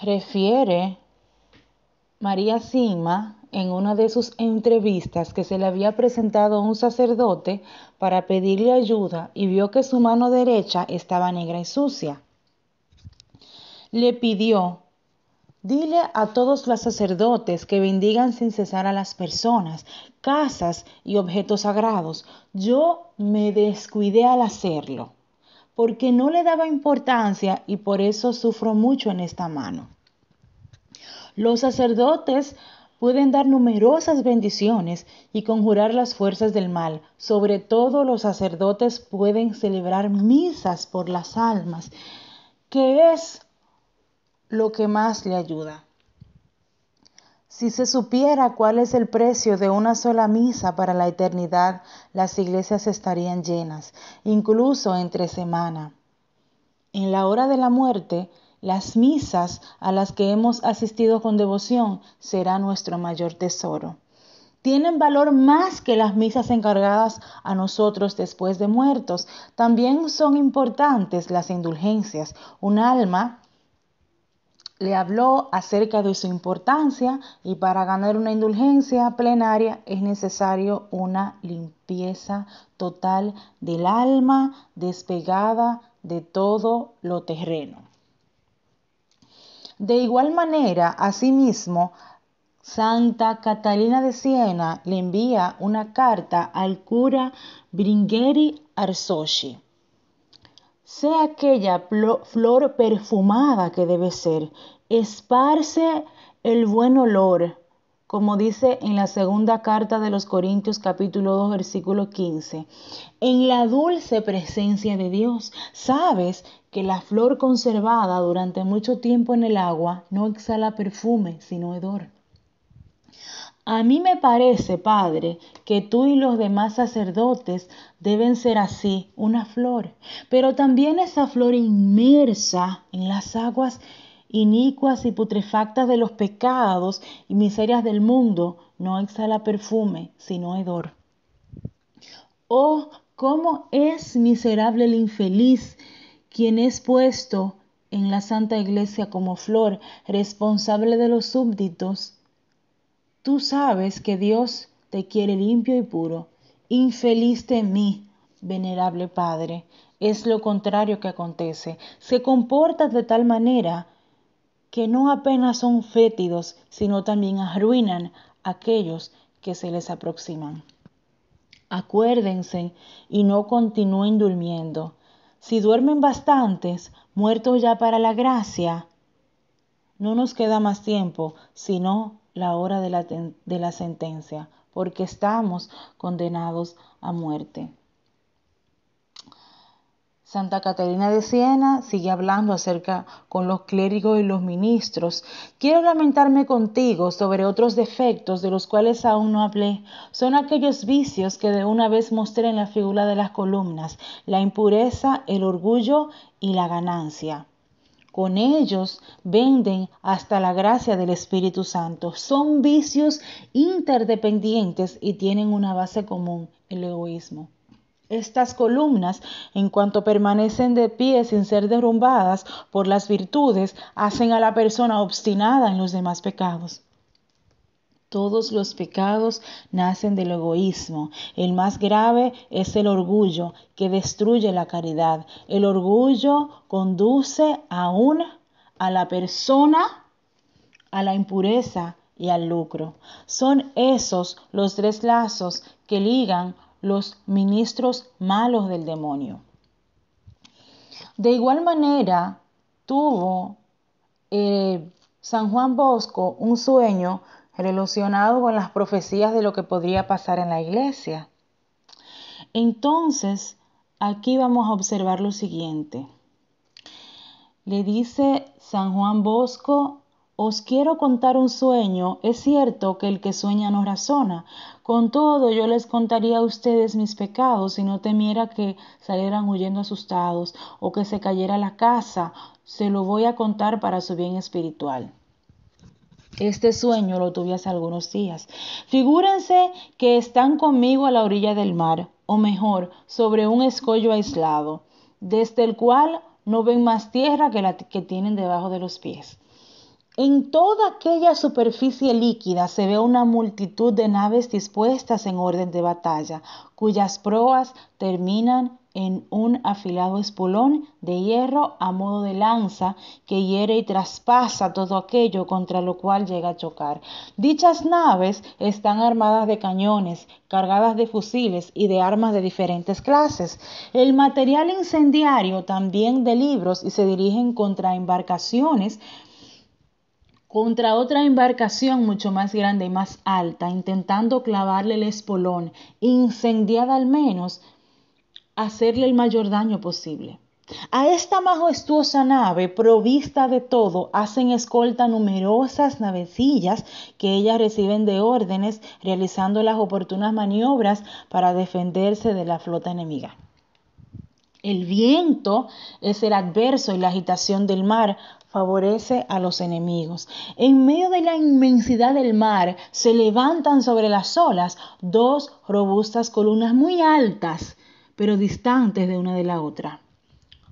Refiere María Sima en una de sus entrevistas que se le había presentado un sacerdote para pedirle ayuda y vio que su mano derecha estaba negra y sucia. Le pidió, dile a todos los sacerdotes que bendigan sin cesar a las personas, casas y objetos sagrados. Yo me descuidé al hacerlo porque no le daba importancia y por eso sufro mucho en esta mano. Los sacerdotes pueden dar numerosas bendiciones y conjurar las fuerzas del mal. Sobre todo los sacerdotes pueden celebrar misas por las almas, que es lo que más le ayuda. Si se supiera cuál es el precio de una sola misa para la eternidad, las iglesias estarían llenas, incluso entre semana. En la hora de la muerte, las misas a las que hemos asistido con devoción será nuestro mayor tesoro. Tienen valor más que las misas encargadas a nosotros después de muertos. También son importantes las indulgencias. Un alma le habló acerca de su importancia y para ganar una indulgencia plenaria es necesario una limpieza total del alma despegada de todo lo terreno. De igual manera, asimismo, Santa Catalina de Siena le envía una carta al cura Bringeri Arsoshi sea aquella flor perfumada que debe ser. Esparce el buen olor, como dice en la segunda carta de los Corintios capítulo 2 versículo 15, en la dulce presencia de Dios. Sabes que la flor conservada durante mucho tiempo en el agua no exhala perfume, sino hedor. A mí me parece, Padre, que tú y los demás sacerdotes deben ser así, una flor, pero también esa flor inmersa en las aguas inicuas y putrefactas de los pecados y miserias del mundo, no exhala perfume, sino hedor. Oh, cómo es miserable el infeliz, quien es puesto en la Santa Iglesia como flor, responsable de los súbditos Tú sabes que Dios te quiere limpio y puro. Infeliz de mí, venerable Padre. Es lo contrario que acontece. Se comporta de tal manera que no apenas son fétidos, sino también arruinan a aquellos que se les aproximan. Acuérdense y no continúen durmiendo. Si duermen bastantes, muertos ya para la gracia, no nos queda más tiempo, sino la hora de la, sentencia, porque estamos condenados a muerte. Santa Catalina de Siena sigue hablando acerca con los clérigos y los ministros. Quiero lamentarme contigo sobre otros defectos de los cuales aún no hablé. Son aquellos vicios que de una vez mostré en la figura de las columnas, la impureza, el orgullo y la ganancia. Con ellos venden hasta la gracia del Espíritu Santo. Son vicios interdependientes y tienen una base común, el egoísmo. Estas columnas, en cuanto permanecen de pie sin ser derrumbadas por las virtudes, hacen a la persona obstinada en los demás pecados. Todos los pecados nacen del egoísmo. El más grave es el orgullo que destruye la caridad. El orgullo conduce aún a la persona a la impureza y al lucro. Son esos los tres lazos que ligan los ministros malos del demonio. De igual manera, tuvo eh, San Juan Bosco un sueño relacionado con las profecías de lo que podría pasar en la iglesia. Entonces, aquí vamos a observar lo siguiente. Le dice San Juan Bosco, os quiero contar un sueño. Es cierto que el que sueña no razona. Con todo, yo les contaría a ustedes mis pecados si no temiera que salieran huyendo asustados o que se cayera la casa. Se lo voy a contar para su bien espiritual. Este sueño lo tuve hace algunos días. Figúrense que están conmigo a la orilla del mar, o mejor, sobre un escollo aislado, desde el cual no ven más tierra que la que tienen debajo de los pies. En toda aquella superficie líquida se ve una multitud de naves dispuestas en orden de batalla, cuyas proas terminan en un afilado espolón de hierro a modo de lanza que hiere y traspasa todo aquello contra lo cual llega a chocar. Dichas naves están armadas de cañones, cargadas de fusiles y de armas de diferentes clases. El material incendiario también de libros y se dirigen contra embarcaciones contra otra embarcación mucho más grande y más alta, intentando clavarle el espolón, incendiada al menos, hacerle el mayor daño posible. A esta majestuosa nave, provista de todo, hacen escolta numerosas navecillas que ellas reciben de órdenes, realizando las oportunas maniobras para defenderse de la flota enemiga. El viento es el adverso y la agitación del mar favorece a los enemigos. En medio de la inmensidad del mar se levantan sobre las olas dos robustas columnas muy altas pero distantes de una de la otra.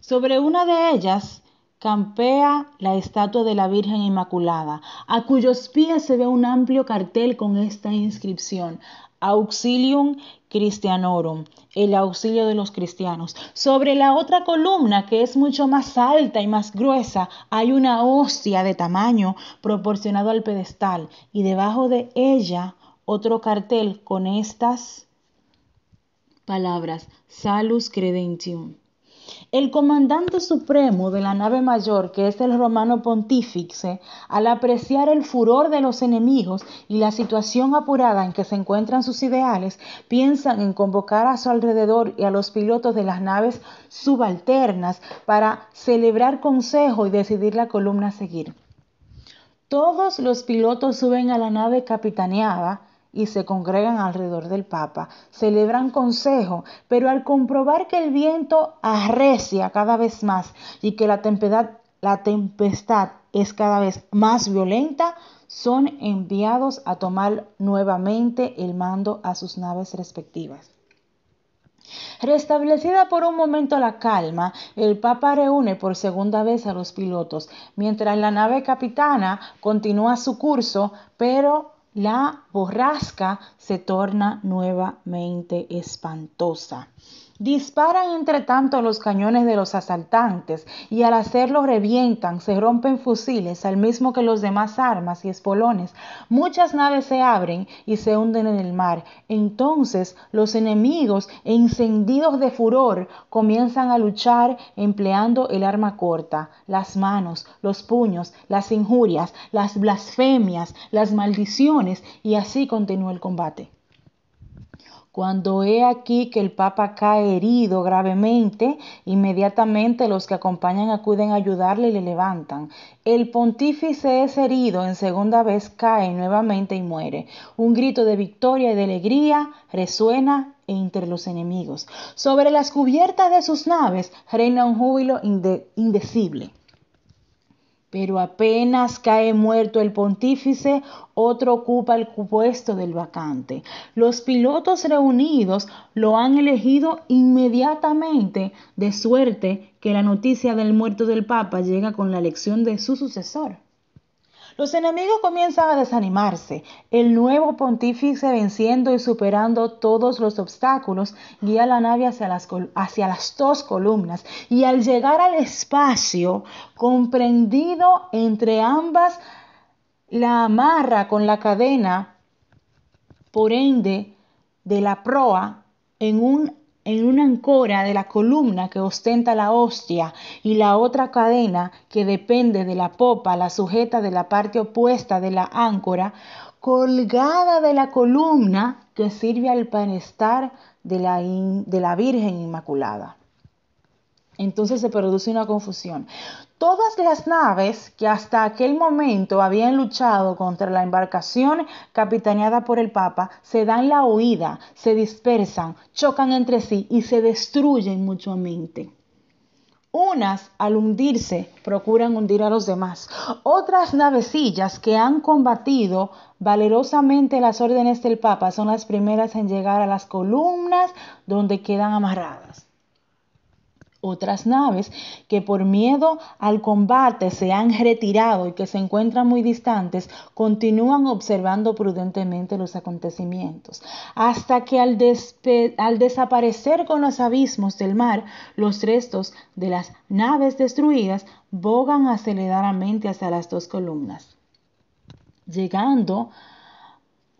Sobre una de ellas campea la estatua de la Virgen Inmaculada, a cuyos pies se ve un amplio cartel con esta inscripción, Auxilium Christianorum, el auxilio de los cristianos. Sobre la otra columna, que es mucho más alta y más gruesa, hay una hostia de tamaño proporcionado al pedestal y debajo de ella otro cartel con estas palabras, salus credentium. El comandante supremo de la nave mayor, que es el romano pontífice, al apreciar el furor de los enemigos y la situación apurada en que se encuentran sus ideales, piensa en convocar a su alrededor y a los pilotos de las naves subalternas para celebrar consejo y decidir la columna a seguir. Todos los pilotos suben a la nave capitaneada, y se congregan alrededor del Papa, celebran consejo, pero al comprobar que el viento arrecia cada vez más y que la tempestad, la tempestad es cada vez más violenta, son enviados a tomar nuevamente el mando a sus naves respectivas. Restablecida por un momento la calma, el Papa reúne por segunda vez a los pilotos, mientras la nave capitana continúa su curso, pero la borrasca se torna nuevamente espantosa. Disparan entre tanto los cañones de los asaltantes y al hacerlo revientan, se rompen fusiles, al mismo que los demás armas y espolones. Muchas naves se abren y se hunden en el mar. Entonces los enemigos, encendidos de furor, comienzan a luchar empleando el arma corta, las manos, los puños, las injurias, las blasfemias, las maldiciones y así continúa el combate. Cuando he aquí que el Papa cae herido gravemente, inmediatamente los que acompañan acuden a ayudarle y le levantan. El pontífice es herido, en segunda vez cae nuevamente y muere. Un grito de victoria y de alegría resuena entre los enemigos. Sobre las cubiertas de sus naves reina un júbilo indecible. Pero apenas cae muerto el pontífice, otro ocupa el puesto del vacante. Los pilotos reunidos lo han elegido inmediatamente, de suerte que la noticia del muerto del Papa llega con la elección de su sucesor. Los enemigos comienzan a desanimarse. El nuevo pontífice venciendo y superando todos los obstáculos guía la nave hacia las, dos columnas y al llegar al espacio comprendido entre ambas la amarra con la cadena, por ende, de la proa en un en una ancora de la columna que ostenta la hostia y la otra cadena que depende de la popa la sujeta de la parte opuesta de la áncora, colgada de la columna que sirve al panestar de la, de la Virgen Inmaculada. Entonces se produce una confusión todas las naves que hasta aquel momento habían luchado contra la embarcación capitaneada por el Papa se dan la huida, se dispersan, chocan entre sí y se destruyen mutuamente. Unas, al hundirse, procuran hundir a los demás. Otras navecillas que han combatido valerosamente las órdenes del Papa son las primeras en llegar a las columnas donde quedan amarradas otras naves que por miedo al combate se han retirado y que se encuentran muy distantes, continúan observando prudentemente los acontecimientos, hasta que al, desaparecer con los abismos del mar, los restos de las naves destruidas bogan aceleradamente hacia las dos columnas, llegando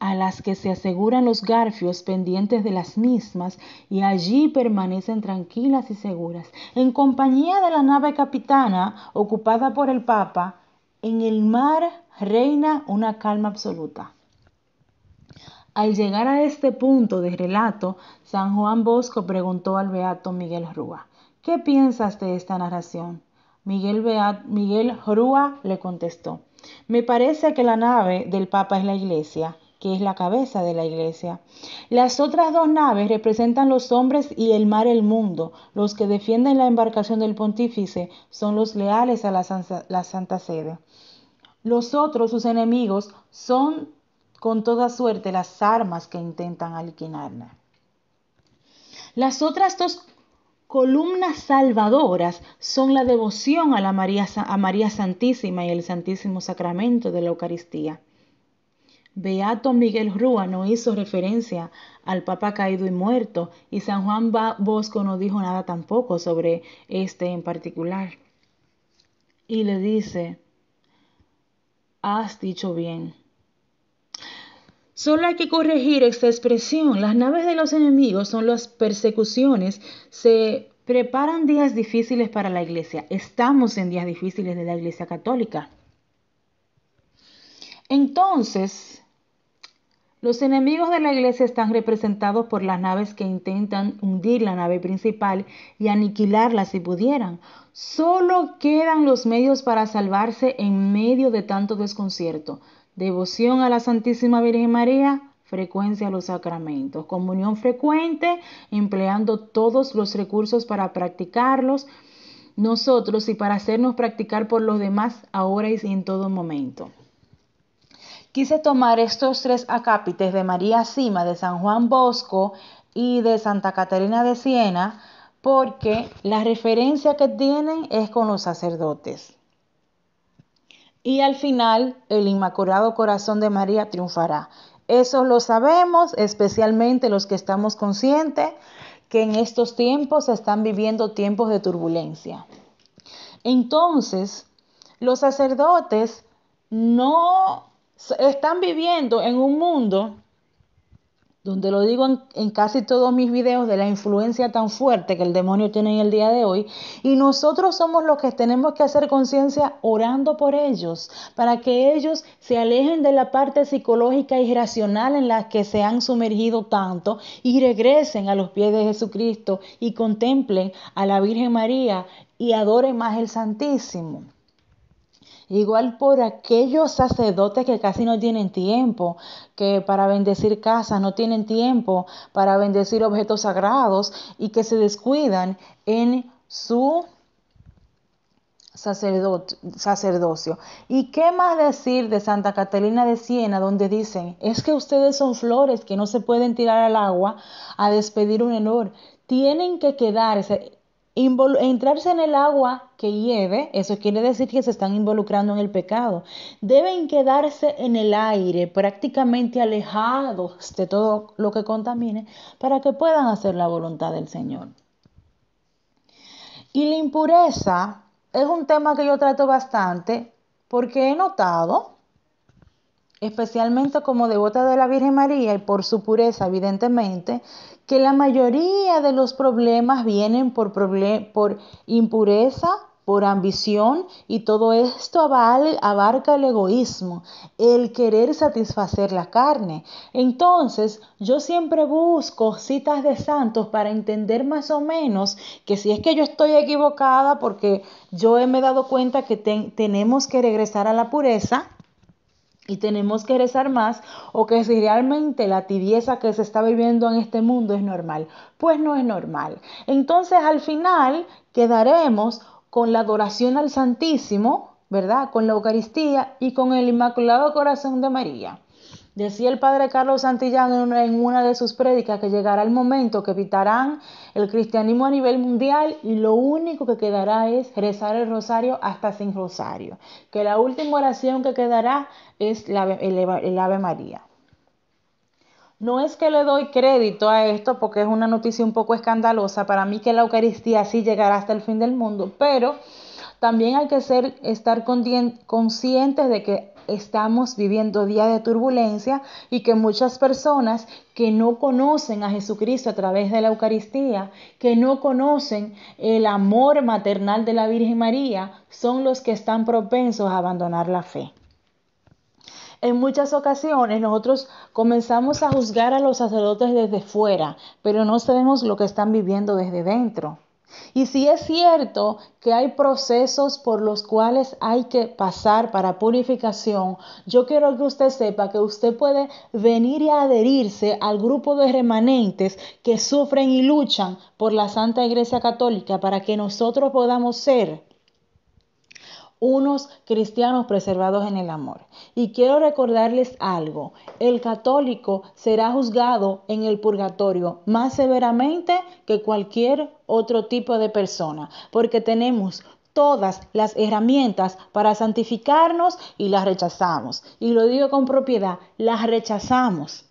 a las que se aseguran los garfios pendientes de las mismas y allí permanecen tranquilas y seguras, en compañía de la nave capitana ocupada por el Papa, en el mar reina una calma absoluta. Al llegar a este punto de relato, San Juan Bosco preguntó al beato Miguel Rúa, ¿qué piensas de esta narración? Miguel, Miguel Rúa le contestó, me parece que la nave del Papa es la iglesia que es la cabeza de la iglesia. Las otras dos naves representan los hombres y el mar el mundo. Los que defienden la embarcación del pontífice son los leales a la, Santa, Sede. Los otros, sus enemigos, son con toda suerte las armas que intentan alquinarla. Las otras dos columnas salvadoras son la devoción a, la a María Santísima y el Santísimo Sacramento de la Eucaristía. Beato Miguel Rúa no hizo referencia al Papa caído y muerto y San Juan Bosco no dijo nada tampoco sobre este en particular. Y le dice, has dicho bien. Solo hay que corregir esta expresión. Las naves de los enemigos son las persecuciones. Se preparan días difíciles para la iglesia. Estamos en días difíciles de la iglesia católica. Entonces, los enemigos de la iglesia están representados por las naves que intentan hundir la nave principal y aniquilarla si pudieran. Solo quedan los medios para salvarse en medio de tanto desconcierto. Devoción a la Santísima Virgen María, frecuencia a los sacramentos, comunión frecuente, empleando todos los recursos para practicarlos nosotros y para hacernos practicar por los demás ahora y en todo momento quise tomar estos tres acápites de María Cima, de San Juan Bosco y de Santa Catarina de Siena, porque la referencia que tienen es con los sacerdotes. Y al final, el Inmaculado Corazón de María triunfará. Eso lo sabemos, especialmente los que estamos conscientes que en estos tiempos se están viviendo tiempos de turbulencia. Entonces, los sacerdotes no están viviendo en un mundo donde lo digo en, casi todos mis videos de la influencia tan fuerte que el demonio tiene en el día de hoy, y nosotros somos los que tenemos que hacer conciencia orando por ellos, para que ellos se alejen de la parte psicológica y racional en la que se han sumergido tanto y regresen a los pies de Jesucristo y contemplen a la Virgen María y adoren más el Santísimo. Igual por aquellos sacerdotes que casi no tienen tiempo, que para bendecir casas no tienen tiempo, para bendecir objetos sagrados y que se descuidan en su sacerdocio. ¿Y qué más decir de Santa Catalina de Siena, donde dicen, es que ustedes son flores que no se pueden tirar al agua a despedir un honor Tienen que quedarse entrarse en el agua que lleve, eso quiere decir que se están involucrando en el pecado. Deben quedarse en el aire, prácticamente alejados de todo lo que contamine, para que puedan hacer la voluntad del Señor. Y la impureza es un tema que yo trato bastante porque he notado, especialmente como devota de la Virgen María y por su pureza, evidentemente, que la mayoría de los problemas vienen por, por impureza, por ambición y todo esto abarca el egoísmo, el querer satisfacer la carne. Entonces, yo siempre busco citas de santos para entender más o menos que si es que yo estoy equivocada porque yo me he dado cuenta que tenemos que regresar a la pureza, y tenemos que rezar más o que si realmente la tibieza que se está viviendo en este mundo es normal. Pues no es normal. Entonces al final quedaremos con la adoración al Santísimo, ¿verdad? Con la Eucaristía y con el Inmaculado Corazón de María. Decía el padre Carlos Santillán en una, de sus prédicas que llegará el momento que evitarán el cristianismo a nivel mundial y lo único que quedará es rezar el rosario hasta sin rosario, que la última oración que quedará es la, el, Ave María. No es que le doy crédito a esto porque es una noticia un poco escandalosa, para mí que la Eucaristía sí llegará hasta el fin del mundo, pero también hay que ser, estar conscientes de que estamos viviendo días de turbulencia y que muchas personas que no conocen a Jesucristo a través de la Eucaristía, que no conocen el amor maternal de la Virgen María, son los que están propensos a abandonar la fe. En muchas ocasiones nosotros comenzamos a juzgar a los sacerdotes desde fuera, pero no sabemos lo que están viviendo desde dentro. Y si es cierto que hay procesos por los cuales hay que pasar para purificación, yo quiero que usted sepa que usted puede venir y adherirse al grupo de remanentes que sufren y luchan por la Santa Iglesia Católica para que nosotros podamos ser unos cristianos preservados en el amor. Y quiero recordarles algo, el católico será juzgado en el purgatorio más severamente que cualquier otro tipo de persona, porque tenemos todas las herramientas para santificarnos y las rechazamos. Y lo digo con propiedad, las rechazamos.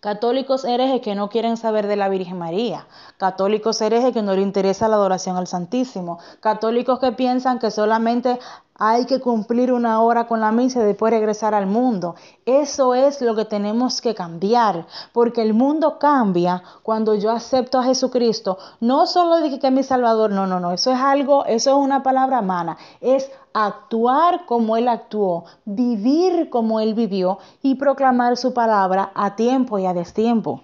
Católicos herejes que no quieren saber de la Virgen María. Católicos herejes que no le interesa la adoración al Santísimo. Católicos que piensan que solamente hay que cumplir una hora con la misa y después regresar al mundo. Eso es lo que tenemos que cambiar, porque el mundo cambia cuando yo acepto a Jesucristo. No solo dije que es mi Salvador, no, no, no, eso es algo, eso es una palabra mala. es actuar como Él actuó, vivir como Él vivió y proclamar su palabra a tiempo y a destiempo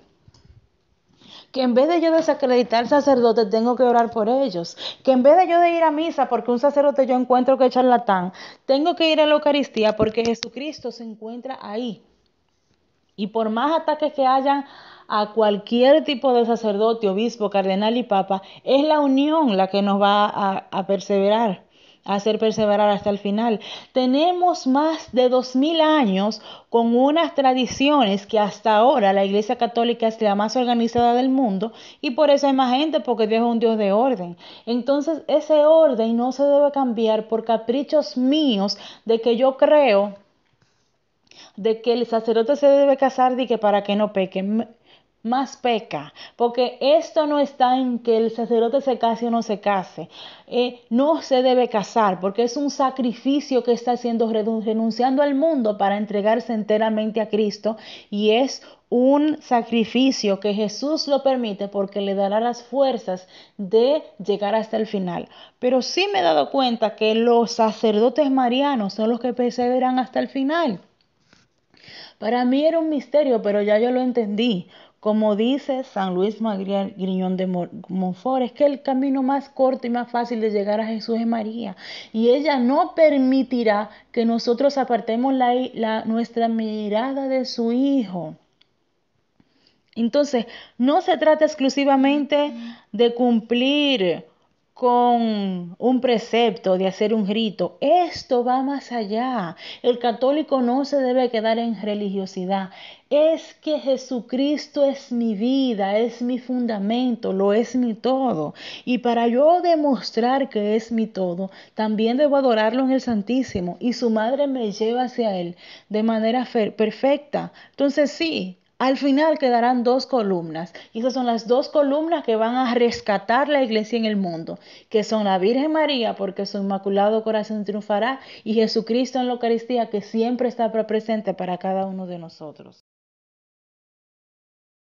que en vez de yo desacreditar sacerdotes, tengo que orar por ellos, que en vez de yo de ir a misa porque un sacerdote yo encuentro que es charlatán, tengo que ir a la Eucaristía porque Jesucristo se encuentra ahí. Y por más ataques que hayan a cualquier tipo de sacerdote, obispo, cardenal y papa, es la unión la que nos va a perseverar hacer perseverar hasta el final. Tenemos más de 2000 años con unas tradiciones que hasta ahora la Iglesia Católica es la más organizada del mundo y por eso hay más gente, porque Dios es un Dios de orden. Entonces ese orden no se debe cambiar por caprichos míos de que yo creo de que el sacerdote se debe casar y que para que no peque más peca, porque esto no está en que el sacerdote se case o no se case. Eh, no se debe casar, porque es un sacrificio que está haciendo renunciando al mundo para entregarse enteramente a Cristo y es un sacrificio que Jesús lo permite porque le dará las fuerzas de llegar hasta el final. Pero sí me he dado cuenta que los sacerdotes marianos son los que perseveran hasta el final. Para mí era un misterio, pero ya yo lo entendí. Como dice San Luis Magriel Griñón de Monfort, es que el camino más corto y más fácil de llegar a Jesús es María. Y ella no permitirá que nosotros apartemos la, nuestra mirada de su Hijo. Entonces, no se trata exclusivamente de cumplir con un precepto de hacer un grito Esto va más allá. El católico no se debe quedar en religiosidad. Es que Jesucristo es mi vida, es mi fundamento, lo es mi todo. Y para yo demostrar que es mi todo, también debo adorarlo en el Santísimo. Y su madre me lleva hacia Él de manera perfecta. Entonces sí, al final quedarán dos columnas y esas son las dos columnas que van a rescatar la iglesia en el mundo, que son la Virgen María porque su inmaculado corazón triunfará y Jesucristo en la Eucaristía que siempre está presente para cada uno de nosotros.